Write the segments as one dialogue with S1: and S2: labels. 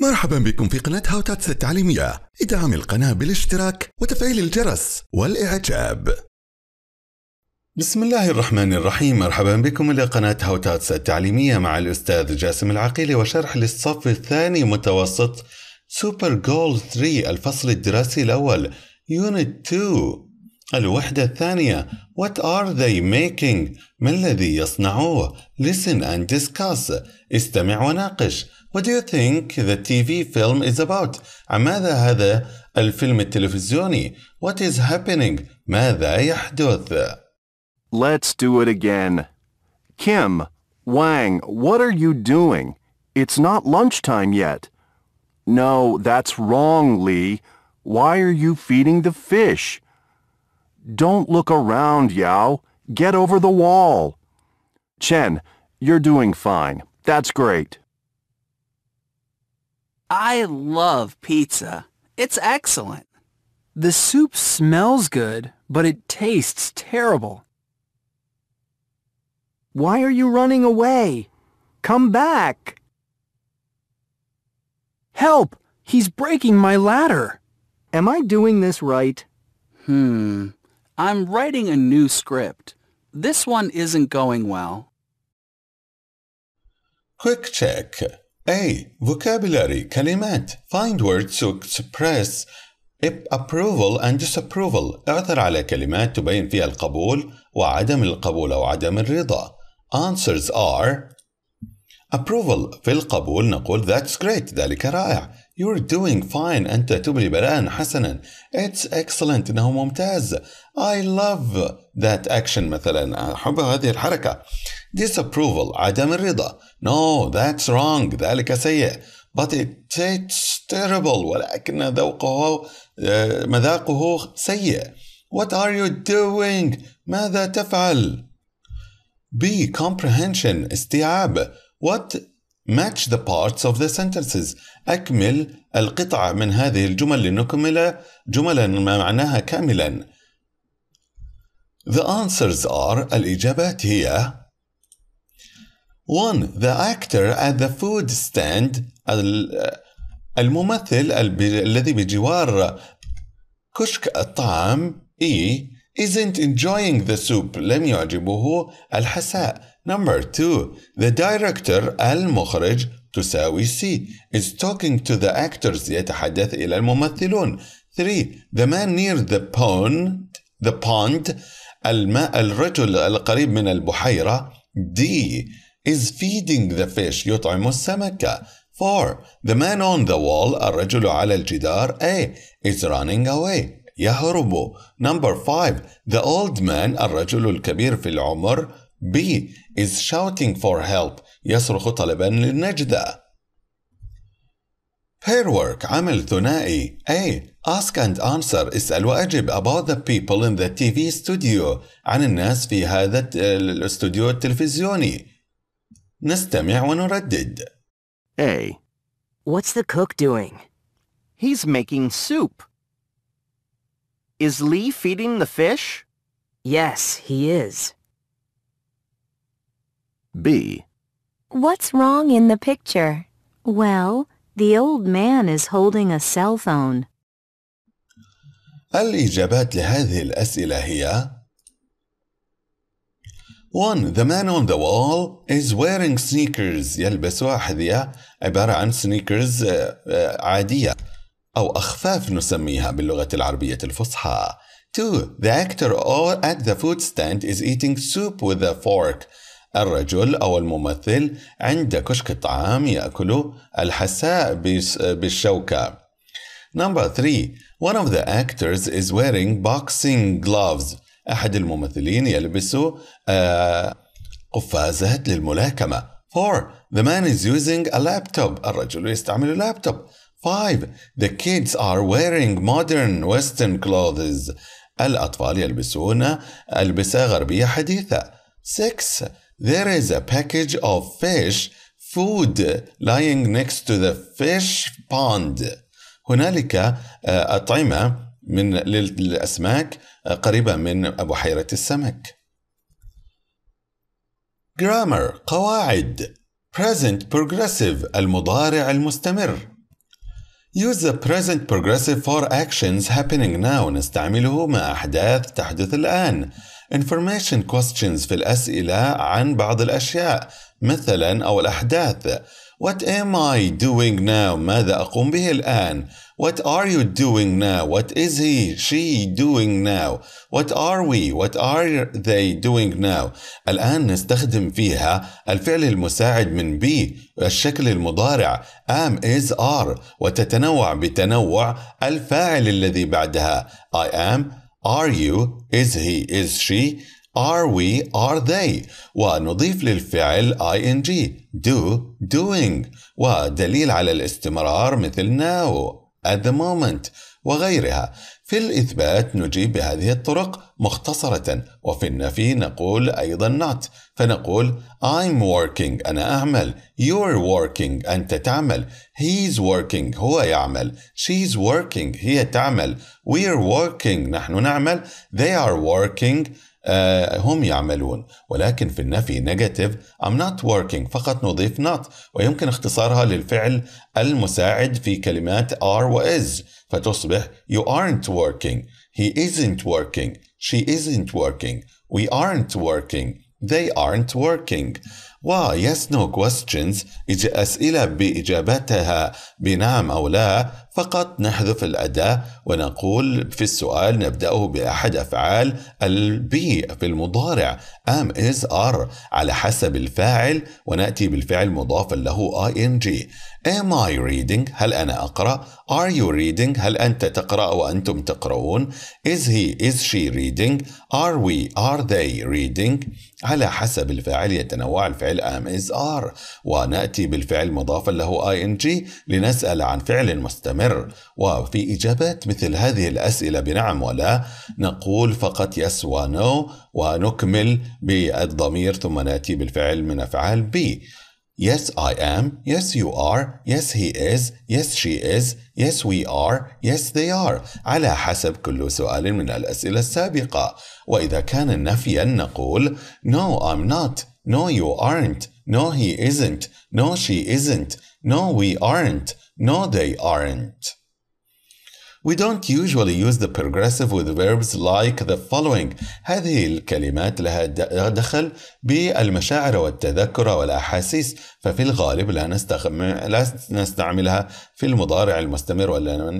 S1: مرحبا بكم في قناة هاوتاتس التعليمية ادعم القناة بالاشتراك وتفعيل الجرس والإعجاب بسم الله الرحمن الرحيم مرحبا بكم إلى قناة هاوتاتس التعليمية مع الأستاذ جاسم العقيلي وشرح للصف الثاني متوسط سوبر جول 3 الفصل الدراسي الأول يونت 2 الوحدة الثانية What are they making؟ ما الذي يصنعوه؟ Listen and discuss استمع وناقش What do you think the TV film is about؟ عن ماذا هذا الفيلم التلفزيوني؟ What is happening؟ ماذا يحدث؟ Let's do it again.
S2: Kim, Wang, what are you doing? It's not lunchtime yet. No, that's wrong, Lee. Why are you feeding the fish? Don't look around, Yao. Get over the wall. Chen, you're doing fine. That's great. I love pizza. It's excellent. The soup smells good, but it tastes terrible. Why are you running away? Come back! Help! He's breaking my ladder! Am I doing this right? Hmm. I'm writing a new script. This one isn't going
S1: well. Quick check. A. Vocabulary, كلمات. Find words to express approval and disapproval. اعثر على كلمات تبين فيها القبول وعدم القبول أو عدم الرضا. Answers are approval في القبول نقول that's great ذلك رائع you're doing fine. أنت تبرم الآن حسنا. It's excellent. إنه ممتاز. I love that action مثلا. أحب هذه الحركة. Disapproval. عدم الرضا. No, that's wrong. ذلك سيء. But it tastes terrible. ولكن ذوقه مذاقه سيء. What are you doing? ماذا تفعل؟ B. Comprehension. استيعاب. What Match the parts of the sentences أكمل القطع من هذه الجمل لنكمل جملا ما معناها كاملا The answers are الإجابات هي 1. The actor at the food stand الممثل الذي بجوار كشك الطعام E isn't enjoying the soup لم يعجبه الحساء Number two, the director Al المخرج تساوي C is talking to the actors يتحدث إلى الممثلون. Three, the man near the pond the pond الماء الرجل القريب من البحيرة D is feeding the fish يطعم السمكة. 4. The man on the wall الرجل على الجدار A is running away يهرب. Number 5. The old man الرجل الكبير في العمر B is shouting for help يصرخ طلبا للنجدة. work. عمل ثنائي A. Ask and answer اسأل وأجب about the people in the TV studio عن الناس في هذا الاستوديو التلفزيوني. نستمع ونردد. A. What's the cook doing? He's making soup.
S2: Is Lee feeding the fish? Yes, he is. B. What's wrong in the picture? Well, the old man is holding a cell phone.
S1: الإجابات لهذه الأسئلة هي 1. The man on the wall is wearing sneakers يلبس أحذية عبارة عن sneakers عادية أو أخفاف نسميها باللغة العربية الفصحى 2. The actor at the food stand is eating soup with a fork الرجل أو الممثل عند كشك الطعام يأكل الحساء بالشوكة. Number 3 One of the actors is wearing boxing gloves. أحد الممثلين يلبس آه، قفازات للملاكمة. 4 The man is using a laptop. الرجل يستعمل لابتوب. 5 The kids are wearing modern western clothes. الأطفال يلبسون ألبسة غربية حديثة. 6 There is a package of fish food lying next to the fish pond. هنالك أطعمة من للأسماك قريبة من بحيرة السمك. grammar قواعد present progressive المضارع المستمر Use the present progressive for actions happening now نستعمله مع أحداث تحدث الآن. Information questions في الأسئلة عن بعض الأشياء مثلا أو الأحداث. What am I doing now؟ ماذا أقوم به الآن؟ What are you doing now? What is he, she doing now? What are we? What are they doing now? الآن نستخدم فيها الفعل المساعد من be الشكل المضارع am is are وتتنوع بتنوع الفاعل الذي بعدها I am are you is he is she are we are they ونضيف للفعل ing do doing ودليل على الاستمرار مثل now at the moment وغيرها في الإثبات نجيب بهذه الطرق مختصرة وفي النفي نقول أيضا not فنقول I'm working أنا أعمل You're working أنت تعمل He's working هو يعمل She's working هي تعمل We're working نحن نعمل They are working هم يعملون ولكن في النفي نيجاتيف I'm not working فقط نضيف not ويمكن اختصارها للفعل المساعد في كلمات are و is فتصبح you aren't working he isn't working she isn't working we aren't working they aren't working yes no questions أسئلة بإجابتها بنعم أو لا فقط نحذف الأداة ونقول في السؤال نبدأه بأحد أفعال البي في المضارع am is are على حسب الفاعل ونأتي بالفعل مضافا له ing Am I reading؟ هل أنا أقرأ؟ Are you reading؟ هل أنت تقرأ وأنتم تقرؤون؟ Is he? Is she reading؟ Are we? Are they reading؟ على حسب الفاعل يتنوع الفعل am is are ونأتي بالفعل مضافا له ing لنسأل عن فعل مستمر وفي إجابات مثل هذه الأسئلة بنعم ولا نقول فقط yes or no ونكمل بالضمير ثم نأتي بالفعل من أفعال be Yes, I am. Yes, you are. Yes, he is. Yes, she is. Yes, we are. Yes, they are. على حسب كل سؤال من الأسئلة السابقة. وإذا كان نفيا نقول No, I'm not. No, you aren't. No, he isn't. No, she isn't. No, we aren't. No, they aren't. We don't usually use the progressive with verbs like the following. هذه الكلمات لها دخل بالمشاعر والتذكر والأحاسيس ففي الغالب لا, نستعملها في المضارع المستمر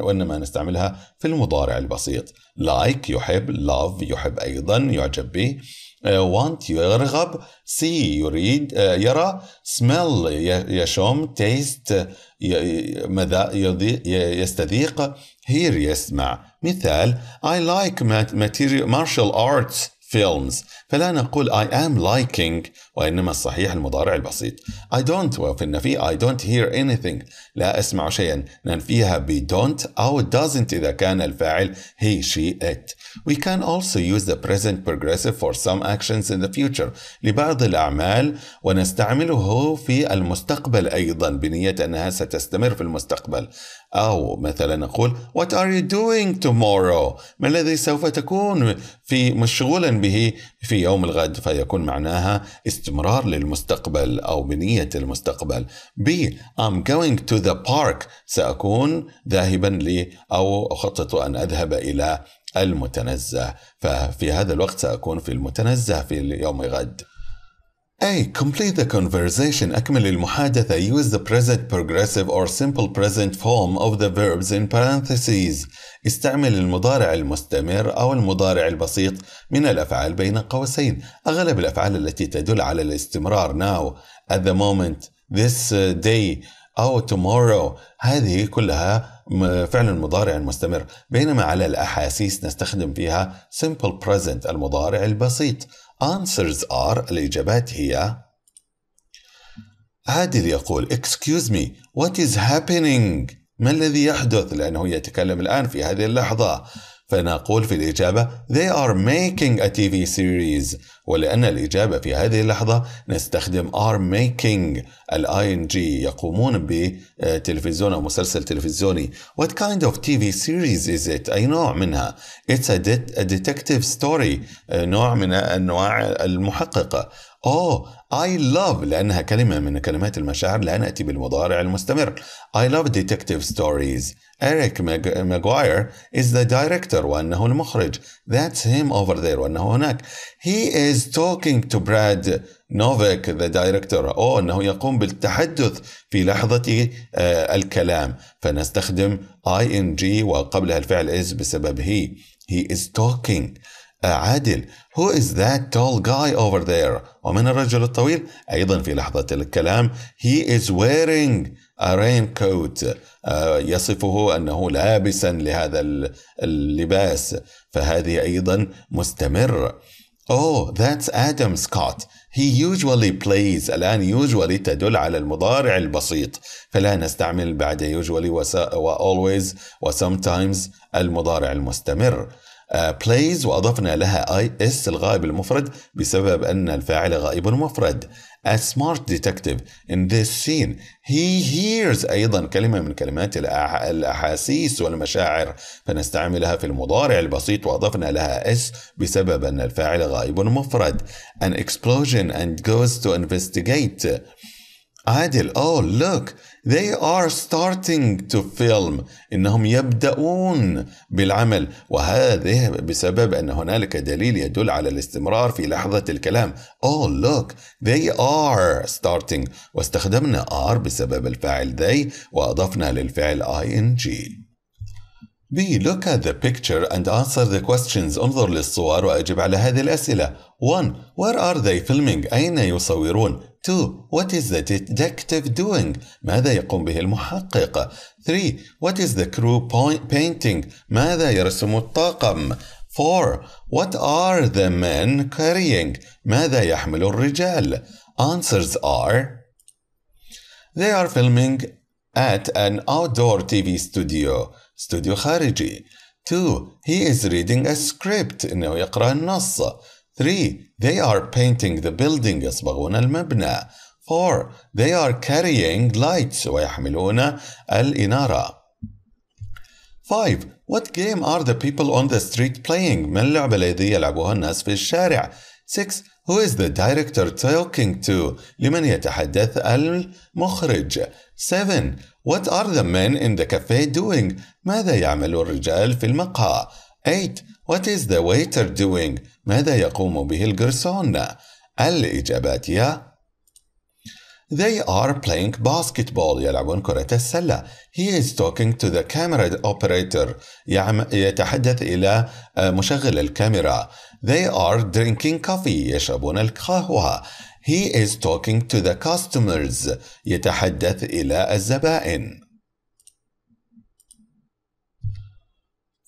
S1: وإنما نستعملها في المضارع البسيط. Like يحب love يحب أيضا يعجب به uh, want يرغب see يريد uh, يرى smell يشم taste يستذيق Here, yes, ma. Mithal, I like material martial arts films فلا نقول I am liking وإنما الصحيح المضارع البسيط I don't وفي النفي I don't hear anything لا أسمع شيئا ننفيها ب don't أو doesn't إذا كان الفاعل he she it We can also use the present progressive for some actions in the future لبعض الأعمال ونستعمله في المستقبل أيضا بنية أنها ستستمر في المستقبل أو مثلا نقول What are you doing tomorrow؟ ما الذي سوف تكون في مشغولا به في يوم الغد فيكون معناها استمرار للمستقبل أو بنية المستقبل B I'm going to the park سأكون ذاهبا لي أو أخطط أن أذهب إلى المتنزه ففي هذا الوقت سأكون في المتنزه في يوم غد A. Complete the conversation أكمل المحادثة use the present progressive or simple present form of the verbs in parentheses استعمل المضارع المستمر أو المضارع البسيط من الأفعال بين قوسين أغلب الأفعال التي تدل على الاستمرار now at the moment this uh, day أو tomorrow هذه كلها فعل المضارع المستمر بينما على الأحاسيس نستخدم فيها simple present المضارع البسيط answers are الإجابات هي عادل يقول excuse me what is happening ما الذي يحدث لأنه يتكلم الآن في هذه اللحظة فنقول في الإجابة They are making a TV series ولأن الإجابة في هذه اللحظة نستخدم are making ال ing يقومون بتلفزيون آه، أو مسلسل تلفزيوني What kind of TV series is it؟ أي نوع منها؟ It's a, det a detective story آه، نوع من أنواع آه، المحققة أوه اي لاف لأنها كلمة من كلمات المشاعر لا نأتي بالمضارع المستمر اي لاف ديتكتيف ستوريز اريك ماجواير از ذا دايركتور وأنه المخرج ذاتس هيم اوفر ذير وأنه هناك هي از توكينج تو براد نوفيك ذا دايركتور او انه يقوم بالتحدث في لحظه uh, الكلام فنستخدم اي ان جي وقبلها الفعل از بسبب هي هي از توكينج عادل who is that tall guy over there ومن الرجل الطويل أيضا في لحظة الكلام he is wearing a raincoat آه، يصفه أنه لابسا لهذا اللباس فهذه أيضا مستمر Oh, that's Adam Scott. He usually plays. الآن usually تدل على المضارع البسيط. فلا نستعمل بعد usually و always و sometimes المضارع المستمر. بلايز آه، وأضفنا لها اي اس الغائب المفرد بسبب أن الفاعل غائب مفرد A smart detective in this scene he hears أيضا كلمة من كلمات الأحاسيس والمشاعر فنستعملها في المضارع البسيط وأضفنا لها اس بسبب أن الفاعل غائب مفرد An explosion and goes to investigate عادل oh لوك they are starting to film انهم يبدأون بالعمل وهذه بسبب ان هنالك دليل يدل على الاستمرار في لحظة الكلام oh لوك they are starting واستخدمنا are بسبب الفاعل they واضفنا للفعل ing B. Look at the picture and answer the questions. انظر للصور وأجب على هذه الأسئلة. 1. Where are they filming? أين يصورون؟ 2. What is the detective doing? ماذا يقوم به المحقق؟ 3. What is the crew painting? ماذا يرسم الطاقم؟ 4. What are the men carrying? ماذا يحمل الرجال؟ Answers are They are filming at an outdoor TV studio استوديو خارجي 2. He is reading a script إنه يقرأ النص 3. They are painting the building يصبغون المبنى 4. They are carrying lights ويحملون الإنارة 5. What game are the people on the street playing؟ ما اللعبة التي يلعبها الناس في الشارع؟ 6. Who is the director talking to؟ لمن يتحدث المخرج؟ 7. What are the men in the cafe doing؟ ماذا يعمل الرجال في المقهى؟ 8. What is the waiter doing؟ ماذا يقوم به الجرسون؟ الإجابات هي They are playing basketball يلعبون كرة السلة He is talking to the camera operator يتحدث إلى مشغل الكاميرا They are drinking coffee يشربون القهوة He is talking to the customers يتحدث إلى الزبائن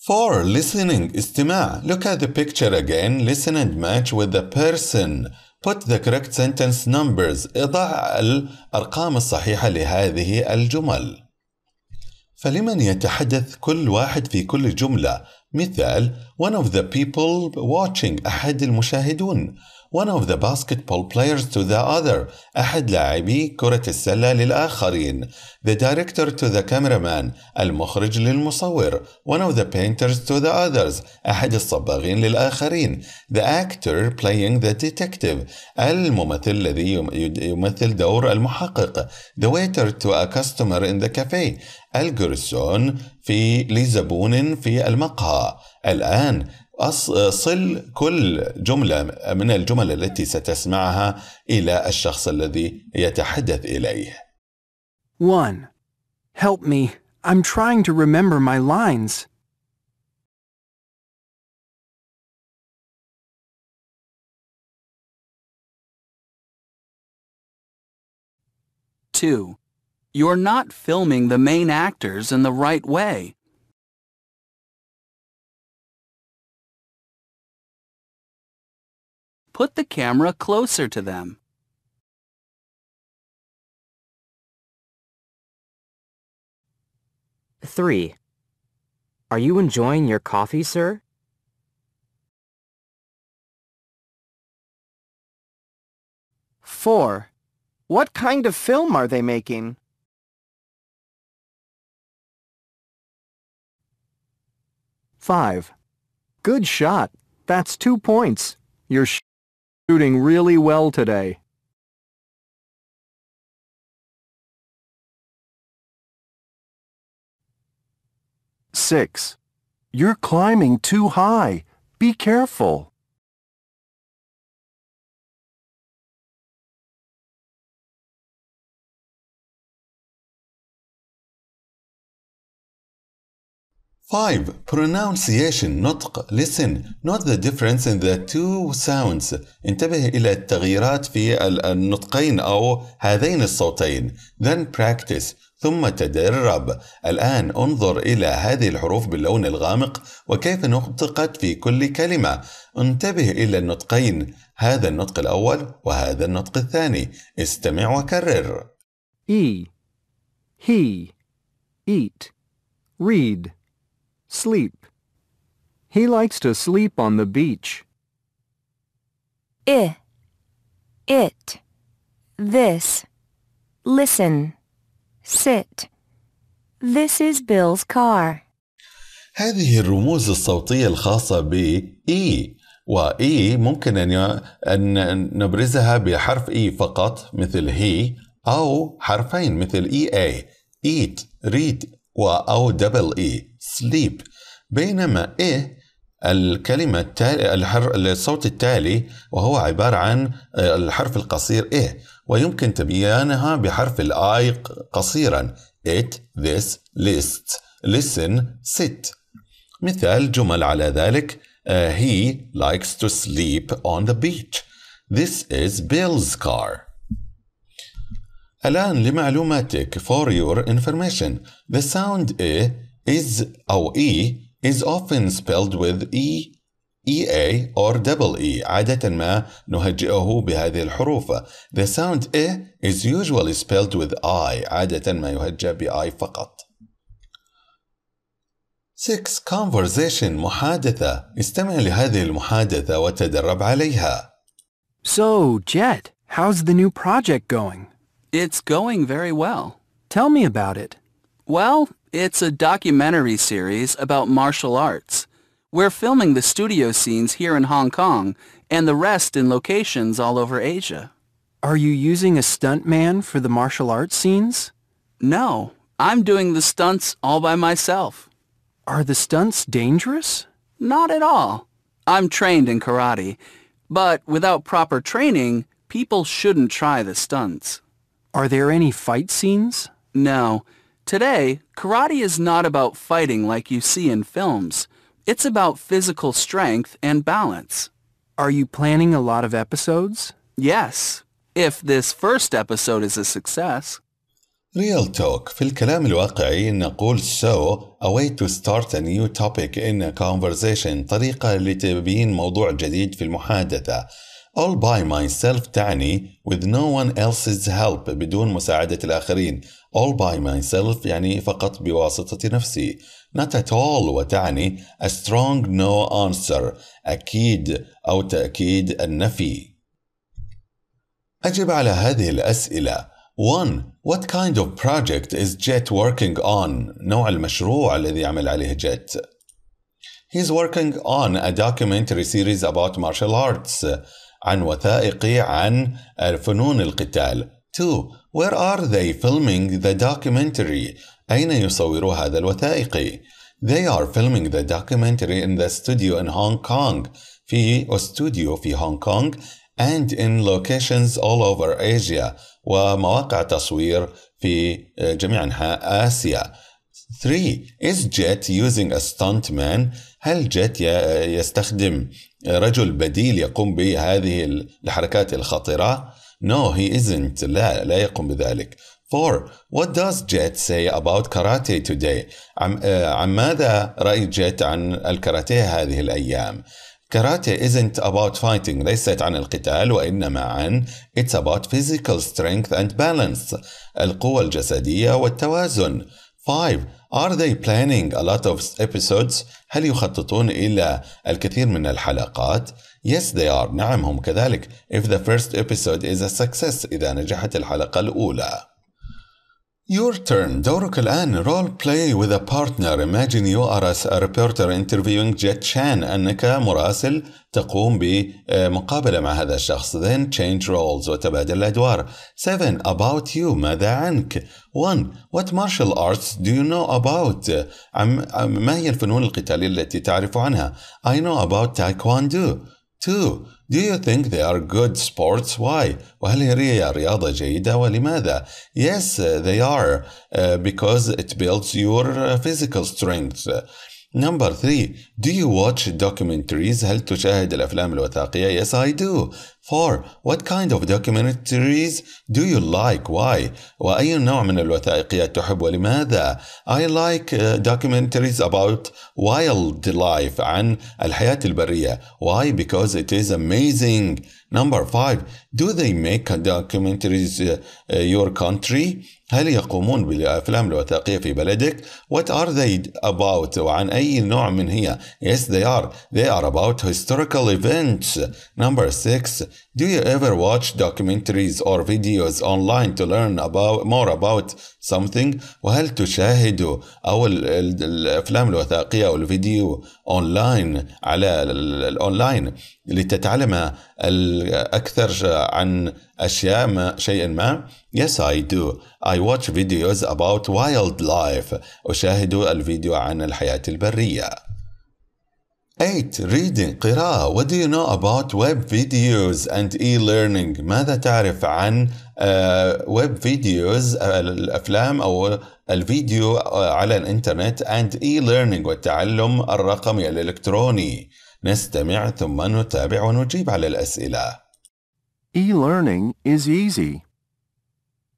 S1: For listening استماع look at the picture again listen and match with the person put the correct sentence numbers اضع الأرقام الصحيحة لهذه الجمل فلمن يتحدث كل واحد في كل جملة مثال one of the people watching أحد المشاهدون one of the basketball players to the other أحد لاعبي كرة السلة للآخرين the director to the cameraman المخرج للمصور one of the painters to the others أحد الصباغين للآخرين the actor playing the detective الممثل الذي يمثل دور المحقق the waiter to a customer in the cafe الجرسون في لزبون في المقهى الآن أصل كل جملة من الجمل التي ستسمعها إلى الشخص الذي يتحدث إليه.
S2: 1. Help me.
S3: I'm trying to remember my lines. Two, you're not filming the main actors in the right way. put the camera closer to them. Three. Are you enjoying your coffee, sir? Four. What kind of film are they making? Five. Good shot. That's two points. You're shooting really well today. Six. You're climbing too high. Be careful. 5. Pronunciation نطق Listen
S1: Note the difference in the two sounds انتبه إلى التغييرات في النطقين أو هذين الصوتين Then practice ثم تدرب الآن انظر إلى هذه الحروف باللون الغامق وكيف نطقت في كل كلمة انتبه إلى النطقين هذا النطق الأول وهذا النطق الثاني استمع وكرر E He
S2: Eat Read Sleep. He likes to sleep on the beach.
S3: I, it,
S2: this, listen, sit. This is Bill's car.
S1: هذه الرموز الصوتية الخاصة ب E وإي e ممكن أن نبرزها بحرف إي e فقط مثل هي أو حرفين مثل إي e eat read و أو دبل إي sleep بينما إيه الكلمة التالي الحر... الصوت التالي وهو عبارة عن آه، الحرف القصير إيه ويمكن تبيانها بحرف الآي قصيرا it, this, list, listen, sit مثال جمل على ذلك uh, he likes to sleep on the beach this is Bill's car الآن لمعلوماتك for your information the sound إيه is o oh, e E is often spelled with E EA or double E عادة ما نهجئه بهذه الحروف The sound E is usually spelled with I عادة ما يهجأ بI فقط 6. Conversation محادثة استمع لهذه المحادثة وتدرب عليها So, Jet, how's the new
S2: project going? It's going very well. Tell me about it. Well, it's a documentary series about martial arts. We're filming the studio scenes here in Hong Kong and the rest in locations all over Asia. Are you using a stuntman for the martial arts scenes? No, I'm doing the stunts all by myself. Are the stunts dangerous? Not at all. I'm trained in karate, but without proper training, people shouldn't try the stunts. Are there any fight scenes? No. Today, karate is not about fighting like you see in films. It's about physical strength and balance. Are you planning a lot of episodes? Yes, if
S1: this first episode is a success. Real talk في الكلام الواقعي نقول so a way to start a new topic in a conversation طريقة لتبيين موضوع جديد في المحادثة all by myself تعني with no one else's help بدون مساعدة الآخرين all by myself يعني فقط بواسطة نفسي not at all وتعني a strong no answer أكيد أو تأكيد النفي أجب على هذه الأسئلة 1. What kind of project is Jet working on? نوع المشروع الذي يعمل عليه Jet He's working on a documentary series about martial arts عن وثائقي عن فنون القتال 2. Where are they filming the documentary? أين يصوروا هذا الوثائقي؟ They are filming the documentary in the studio in Hong Kong. في استوديو في هونغ كونغ and in locations all over Asia ومواقع تصوير في جميع أنحاء آسيا. 3. Is Jet using a stuntman? هل جيت يستخدم رجل بديل يقوم بهذه الحركات الخطرة؟ No, he isn't. لا, لا يقوم بذلك. 4. What does Jet say about karate today? عن, عم ماذا رأي جيت عن الكاراتيه هذه الأيام؟ Karate isn't about fighting ليست عن القتال وإنما عن it's about physical strength and balance القوة الجسدية والتوازن 5. Are they planning a lot of episodes؟ هل يخططون إلى الكثير من الحلقات؟ Yes, they are. نعم هم كذلك. If the first episode is a success. إذا نجحت الحلقة الأولى. Your turn. دورك الآن. Role play with a partner. Imagine you are a reporter interviewing Jet Chan. أنك مراسل تقوم بمقابلة مع هذا الشخص. Then change roles وتبادل الأدوار. 7. About you. ماذا عنك؟ 1. What martial arts do you know about? ما هي الفنون القتالية التي تعرف عنها؟ I know about Taekwondo. 2. Do you think they are good sports? Why? وهل هي رياضة جيدة ولماذا? Yes, they are uh, because it builds your uh, physical strength. Number 3. Do you watch documentaries? هل تشاهد الأفلام الوثائقية? Yes, I do. 4. What kind of documentaries do you like? Why? وأي نوع من الوثائقيات تحب ولماذا؟ I like uh, documentaries about wildlife عن الحياة البرية. Why? Because it is amazing. Number 5. Do they make documentaries uh, uh, your country? هل يقومون بالأفلام الوثائقية في بلدك؟ What are they about? وعن أي نوع من هي؟ Yes, they are. They are about historical events. Number 6. Do you ever watch documentaries or videos online to learn about more about something؟ وهل تشاهد أو الأفلام الوثائقية أو الفيديو أونلاين على الأونلاين لتتعلم أكثر عن أشياء ما شيء ما؟ Yes I do. I watch videos about wildlife. أشاهد الفيديو عن الحياة البرية. 8. Reading قراءة What do you know about web videos and e-learning ماذا تعرف عن ويب uh, فيديوز الأفلام أو الفيديو uh, على الإنترنت and e-learning والتعلم الرقمي الإلكتروني نستمع ثم نتابع ونجيب على الأسئلة E-learning is easy.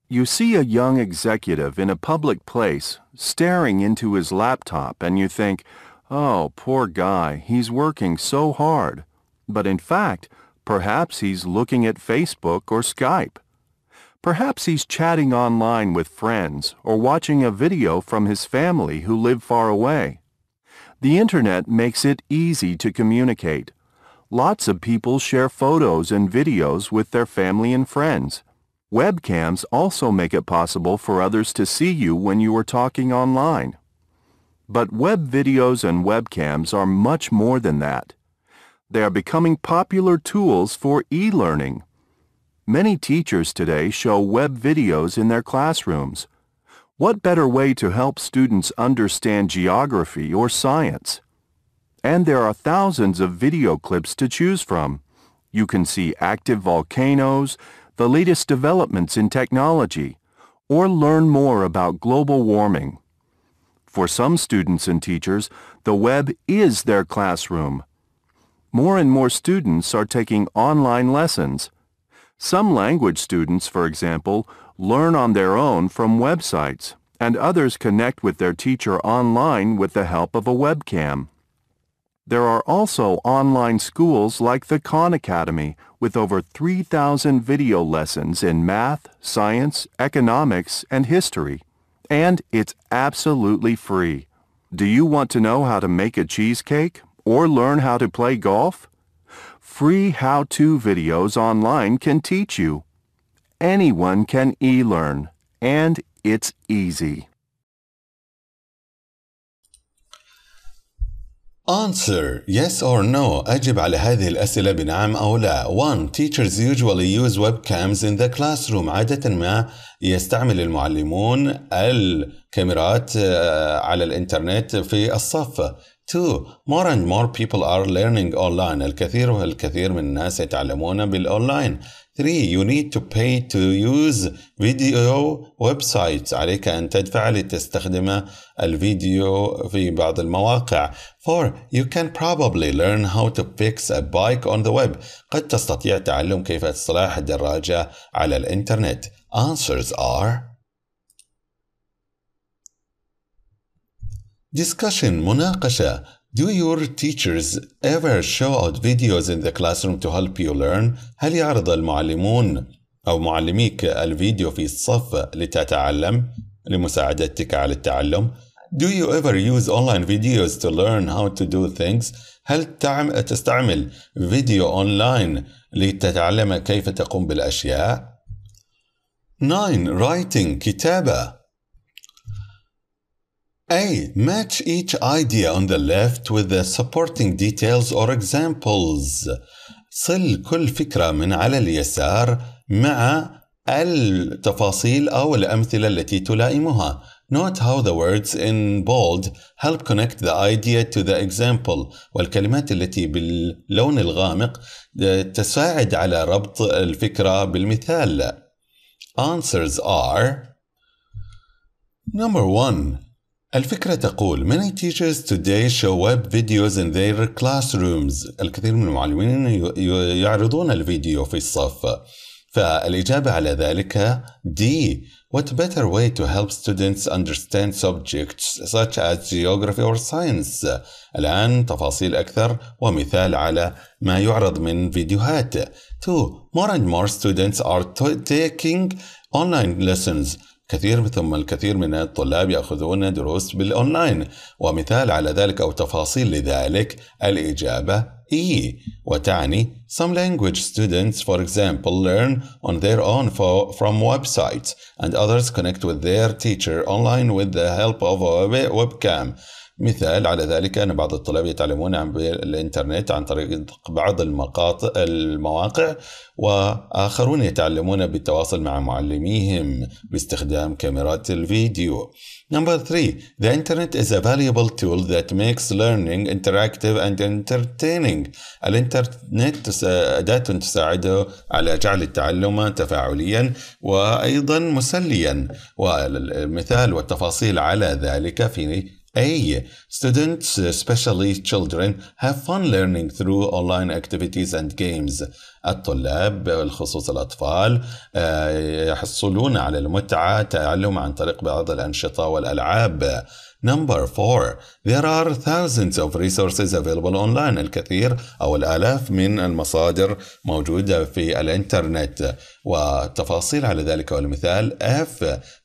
S2: You see a young executive in a public place staring into his laptop and you think, Oh, poor guy, he's working so hard. But in fact, perhaps he's looking at Facebook or Skype. Perhaps he's chatting online with friends or watching a video from his family who live far away. The internet makes it easy to communicate. Lots of people share photos and videos with their family and friends. Webcams also make it possible for others to see you when you are talking online. But web videos and webcams are much more than that. They are becoming popular tools for e-learning. Many teachers today show web videos in their classrooms. What better way to help students understand geography or science? And there are thousands of video clips to choose from. You can see active volcanoes, the latest developments in technology, or learn more about global warming. For some students and teachers, the web is their classroom. More and more students are taking online lessons. Some language students, for example, learn on their own from websites, and others connect with their teacher online with the help of a webcam. There are also online schools like the Khan Academy with over 3,000 video lessons in math, science, economics, and history. And it's absolutely free. Do you want to know how to make a cheesecake or learn how to play golf? Free how-to videos online can teach you. Anyone can e-learn, and it's easy.
S1: Answer yes or no أجب على هذه الأسئلة بنعم أو لا 1. Teachers usually use webcams in the classroom عادة ما يستعمل المعلمون الكاميرات آه، على الإنترنت في الصف 2. More and more people are learning online الكثير والكثير من الناس يتعلمون بالأونلاين 3 You need to pay to use video websites عليك أن تدفع لتستخدم الفيديو في بعض المواقع 4 You can probably learn how to fix a bike on the web قد تستطيع تعلم كيف تصلح دراجه على الإنترنت Answers are discussion مناقشة Do your teachers ever show out videos in the classroom to help you learn? هل يعرض المعلمون أو معلميك الفيديو في الصف لتتعلم لمساعدتك على التعلم؟ Do you ever use online videos to learn how to do things? هل تستعمل فيديو أونلاين لتتعلم كيف تقوم بالأشياء؟ 9. Writing كتابة A. Match each idea on the left with the supporting details or examples. صل كل فكرة من على اليسار مع التفاصيل أو الأمثلة التي تلائمها. Note how the words in bold help connect the idea to the example والكلمات التي باللون الغامق تساعد على ربط الفكرة بالمثال. Answers are Number 1 الفكرة تقول many teachers today show web videos in their classrooms الكثير من المعلمين يعرضون الفيديو في الصف فالإجابة على ذلك D What better way to help students understand subjects such as geography or science الآن تفاصيل أكثر ومثال على ما يعرض من فيديوهات 2 More and more students are taking online lessons كثير ثم الكثير من الطلاب يأخذون دروس بالأونلاين ومثال على ذلك أو تفاصيل لذلك الإجابة إي وتعني Some language students for example learn on their own for, from websites and others connect with their teacher online with the help of a webcam مثال على ذلك أن بعض الطلاب يتعلمون عن الإنترنت عن طريق بعض المقاطع المواقع وآخرون يتعلمون بالتواصل مع معلميهم باستخدام كاميرات الفيديو. Number three, the internet is a valuable tool that makes learning interactive and entertaining. الانترنت أداة تساعده على جعل التعلم تفاعليا وأيضا مسليا والمثال والتفاصيل على ذلك في A. Students, especially children, have fun learning through online activities and games. الطلاب بالخصوص الأطفال يحصلون على المتعة تعلم عن طريق بعض الأنشطة والألعاب. Number four, there are thousands of resources available online. الكثير أو الآلاف من المصادر موجودة في الإنترنت والتفاصيل على ذلك والمثال F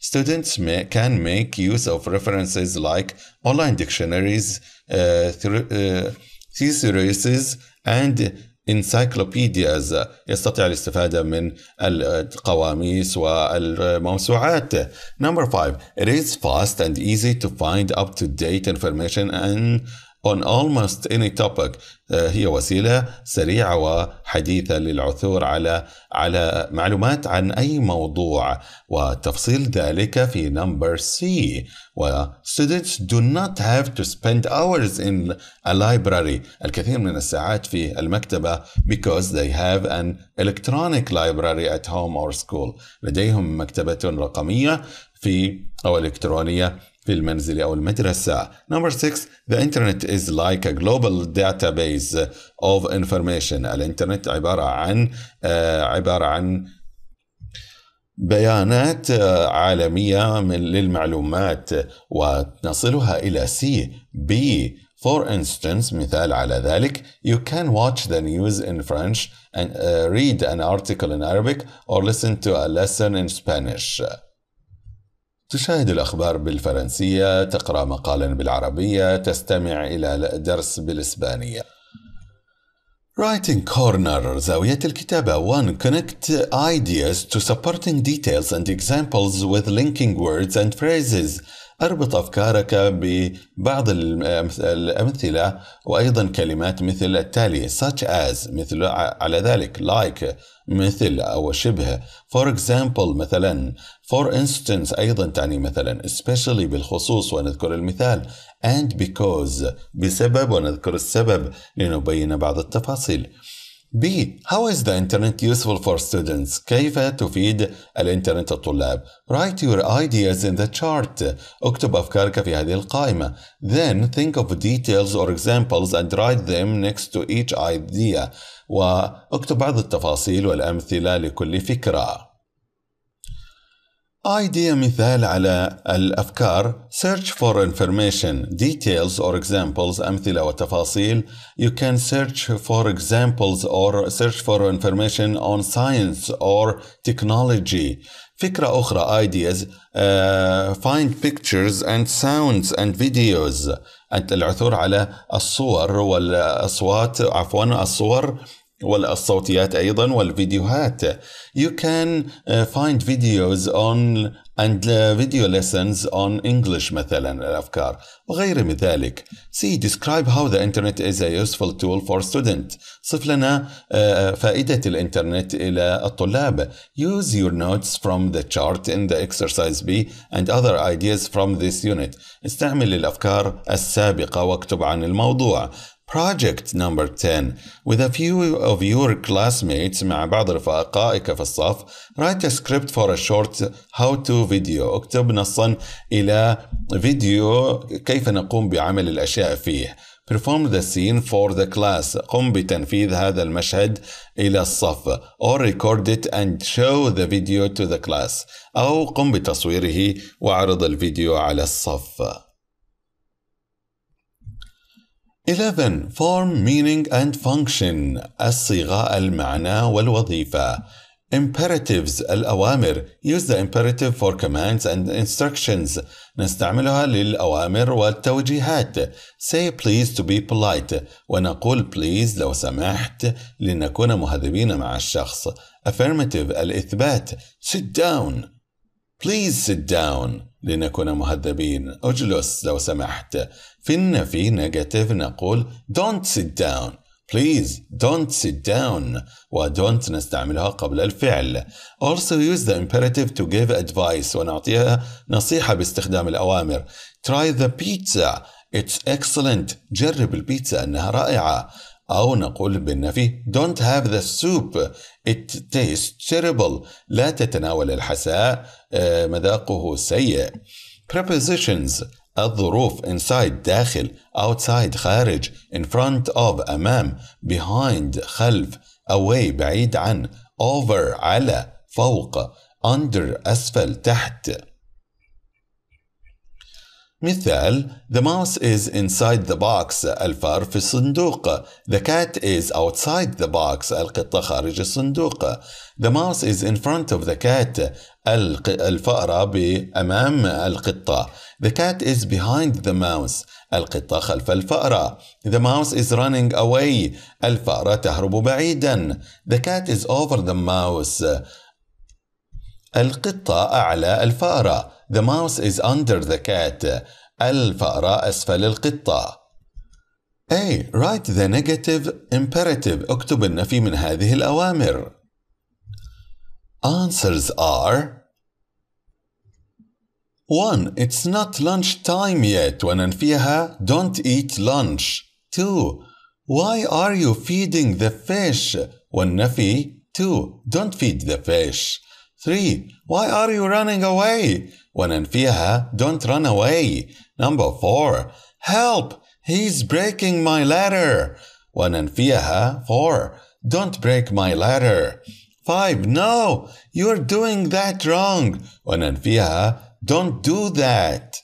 S1: students may, can make use of references like online dictionaries, uh, th- uh, thesaurus and انسايكلوبيدياز يستطيع الاستفادة من القواميس والموسوعات. نمبر 5 it is fast and easy to find up to date information and on almost any topic آه، هي وسيلة سريعة وحديثة للعثور على على معلومات عن أي موضوع وتفصيل ذلك في number C و students do not have to spend hours in a library الكثير من الساعات في المكتبة because they have an electronic library at home or school لديهم مكتبة رقمية في أو إلكترونية في المنزل أو المدرسة. Number six, the internet is like a global database of information. الإنترنت عبارة عن عبارة عن بيانات عالمية من للمعلومات ونصلها إلى سي بي For instance, مثال على ذلك, you can watch the news in French and uh, read an article in Arabic or listen to a lesson in Spanish. تشاهد الأخبار بالفرنسية، تقرأ مقالا بالعربية، تستمع إلى درس بالإسبانية. Writing Corner زاوية الكتابة 1 Connect ideas to supporting details and examples with linking words and phrases اربط افكارك ببعض الامثله وايضا كلمات مثل التالي such as مثل على ذلك like مثل او شبه for example مثلا for instance ايضا تعني مثلا especially بالخصوص ونذكر المثال and because بسبب ونذكر السبب لنبين بعض التفاصيل B. How is the internet useful for students? كيف تفيد الانترنت الطلاب؟ Write your ideas in the chart. اكتب أفكارك في هذه القائمة. Then think of details or examples and write them next to each idea. واكتب بعض التفاصيل والأمثلة لكل فكرة. Idea مثال على الأفكار search for information details or examples أمثلة وتفاصيل you can search for examples or search for information on science or technology فكرة أخرى ideas uh, find pictures and sounds and videos أنت العثور على الصور والأصوات عفوا الصور والصوتيات أيضا والفيديوهات you can uh, find videos on and uh, video lessons on English مثلا الأفكار وغير من ذلك see describe how the internet is a useful tool for student صف لنا uh, فائدة الإنترنت إلى الطلاب use your notes from the chart in the exercise B and other ideas from this unit استعمل الأفكار السابقة واكتب عن الموضوع Project number 10 with a few of your classmates مع بعض رفقائك في الصف write a script for a short how to video اكتب نصا إلى فيديو كيف نقوم بعمل الأشياء فيه perform the scene for the class قم بتنفيذ هذا المشهد إلى الصف or record it and show the video to the class أو قم بتصويره وعرض الفيديو على الصف 11. Form, meaning and function الصيغة المعنى والوظيفة Imperatives الأوامر Use the imperative for commands and instructions نستعملها للأوامر والتوجيهات Say please to be polite ونقول please لو سمحت لنكون مهذبين مع الشخص Affirmative الإثبات Sit down Please sit down لنكون مهذبين اجلس لو سمحت في النفي نيجاتيف نقول don't sit down Please don't sit down و don't نستعملها قبل الفعل also use the imperative to give advice ونعطيها نصيحة باستخدام الأوامر try the pizza it's excellent جرب البيتزا أنها رائعة أو نقول بالنفي don't have the soup It tastes terrible لا تتناول الحساء مذاقه سيء Prepositions الظروف inside داخل outside خارج in front of أمام behind خلف away بعيد عن over على فوق under أسفل تحت مثال The mouse is inside the box الفار في الصندوق The cat is outside the box القطة خارج الصندوق The mouse is in front of the cat الفأرة بأمام القطة The cat is behind the mouse القطة خلف الفأرة The mouse is running away الفأرة تهرب بعيدا The cat is over the mouse القطة أعلى الفأرة The mouse is under the cat الفأرة أسفل القطة A. Write the negative imperative اكتب النفي من هذه الأوامر Answers are 1. It's not lunch time yet وننفيها Don't eat lunch 2. Why are you feeding the fish والنفي 2. Don't feed the fish 3. Why are you running away? in فيها Don't run away. Number 4. Help! He's breaking my ladder. in فيها 4. Don't break my ladder. 5. No! You're doing that wrong. in فيها Don't do that.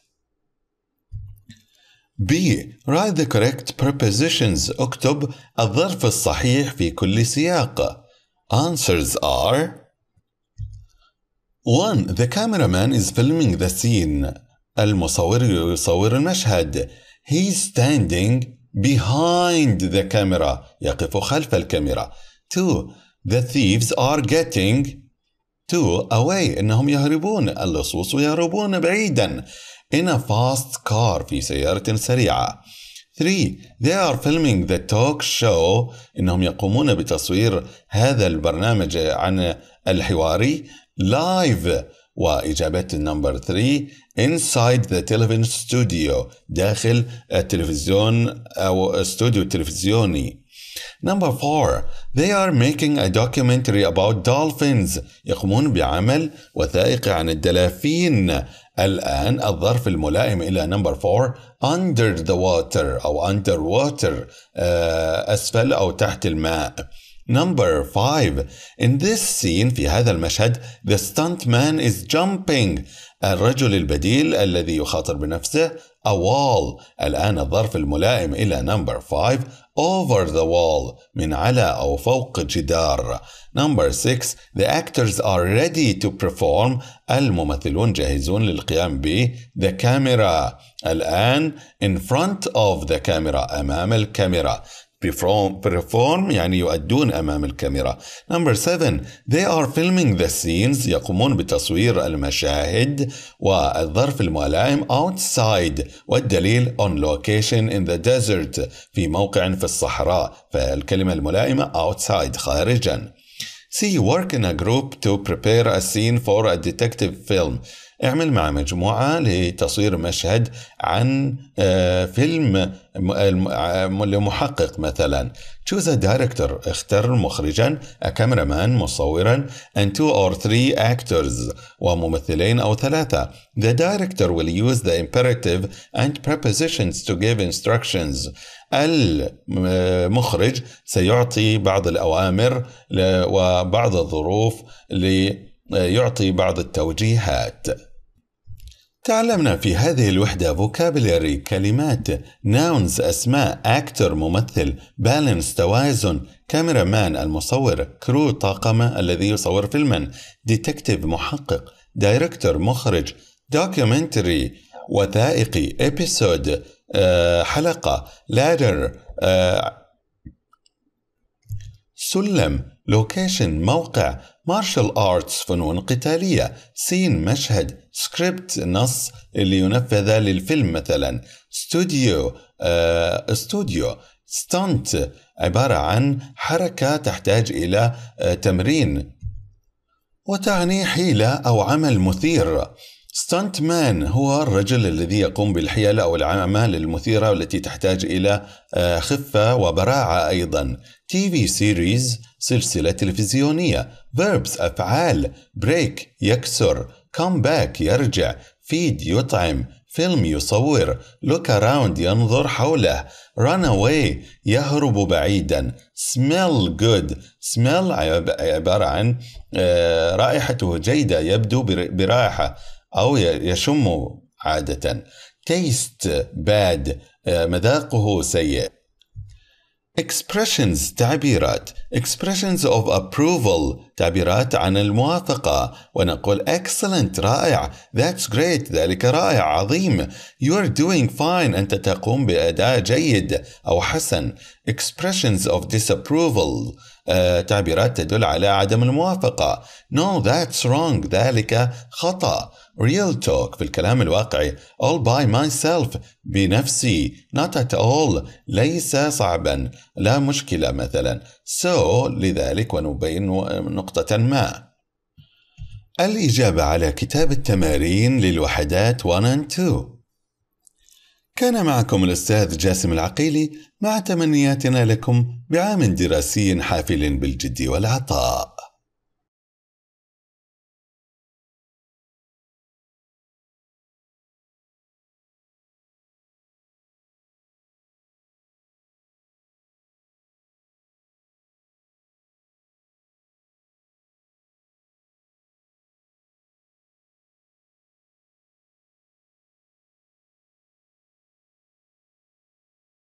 S1: B. Write the correct prepositions. اكتب الظرف الصحيح في كل سياق. Answers are 1. The cameraman is filming the scene. المصور يصور المشهد. He is standing behind the camera. يقف خلف الكاميرا. 2. The thieves are getting to away. إنهم يهربون. اللصوص يهربون بعيدا. In a fast car. في سيارة سريعة. 3. They are filming the talk show. إنهم يقومون بتصوير هذا البرنامج عن الحواري لايف وإجابة نمبر 3 inside the television studio داخل التلفزيون أو استوديو التلفزيوني Number 4 They are making a documentary about dolphins يقومون بعمل وثائقي عن الدلافين الآن الظرف الملائم إلى نمبر 4 under the water أو under water آه، أسفل أو تحت الماء Number 5 In this scene في هذا المشهد the stunt man is jumping الرجل البديل الذي يخاطر بنفسه a wall الآن الظرف الملائم إلى number 5 over the wall من على أو فوق جدار number 6 the actors are ready to perform الممثلون جاهزون للقيام ب the camera الآن in front of the camera أمام الكاميرا perform يعني يؤدون أمام الكاميرا number 7 they are filming the scenes يقومون بتصوير المشاهد والظرف الملائم outside والدليل on location in the desert في موقع في الصحراء فالكلمة الملائمة outside خارجاً See Work in a group to prepare a scene for a detective film. اعمل مع مجموعة لتصوير مشهد عن آه، فيلم آه، آه، لمحقق مثلا choose a director اختر مخرجا a cameraman مصورا and two or three actors وممثلين أو ثلاثة the director will use the imperative and prepositions to give instructions المخرج سيعطي بعض الأوامر وبعض الظروف ليعطي بعض التوجيهات تعلمنا في هذه الوحدة فوكابلري كلمات nouns أسماء actor ممثل بالانس توازن كاميرا مان المصور كرو طاقم الذي يصور فيلما ديتكتيف محقق دايركتور مخرج دوكيومنتري وثائقي episode آه، حلقة ladder آه، سلم لوكيشن موقع مارشال ارتس فنون قتالية سين مشهد سكريبت نص اللي ينفذ للفيلم مثلا ستوديو استوديو آه، ستانت عبارة عن حركة تحتاج إلى آه، تمرين وتعني حيلة أو عمل مثير ستانت مان هو الرجل الذي يقوم بالحيل أو الأعمال المثيرة والتي تحتاج إلى آه، خفة وبراعة أيضا تي في سيريز سلسلة تلفزيونية فيربس أفعال بريك يكسر باك يرجع فيد يطعم فيلم يصور لوك اراوند ينظر حوله ران اواي يهرب بعيدا سميل جود سميل عبارة عن آه، رائحته جيدة يبدو برائحة أو يشم عادة تيست باد آه، مذاقه سيء expressions تعبيرات expressions of approval تعبيرات عن الموافقة ونقول excellent رائع that's great ذلك رائع عظيم you're doing fine أنت تقوم بأداء جيد أو حسن expressions of disapproval آه، تعبيرات تدل على عدم الموافقة No that's wrong ذلك خطأ real talk في الكلام الواقعي all by myself بنفسي not at all ليس صعبا لا مشكلة مثلا so لذلك ونبين نقطة ما الإجابة على كتاب التمارين للوحدات 1 and 2 كان معكم الأستاذ جاسم العقيلي مع تمنياتنا لكم بعام دراسي
S3: حافل بالجد والعطاء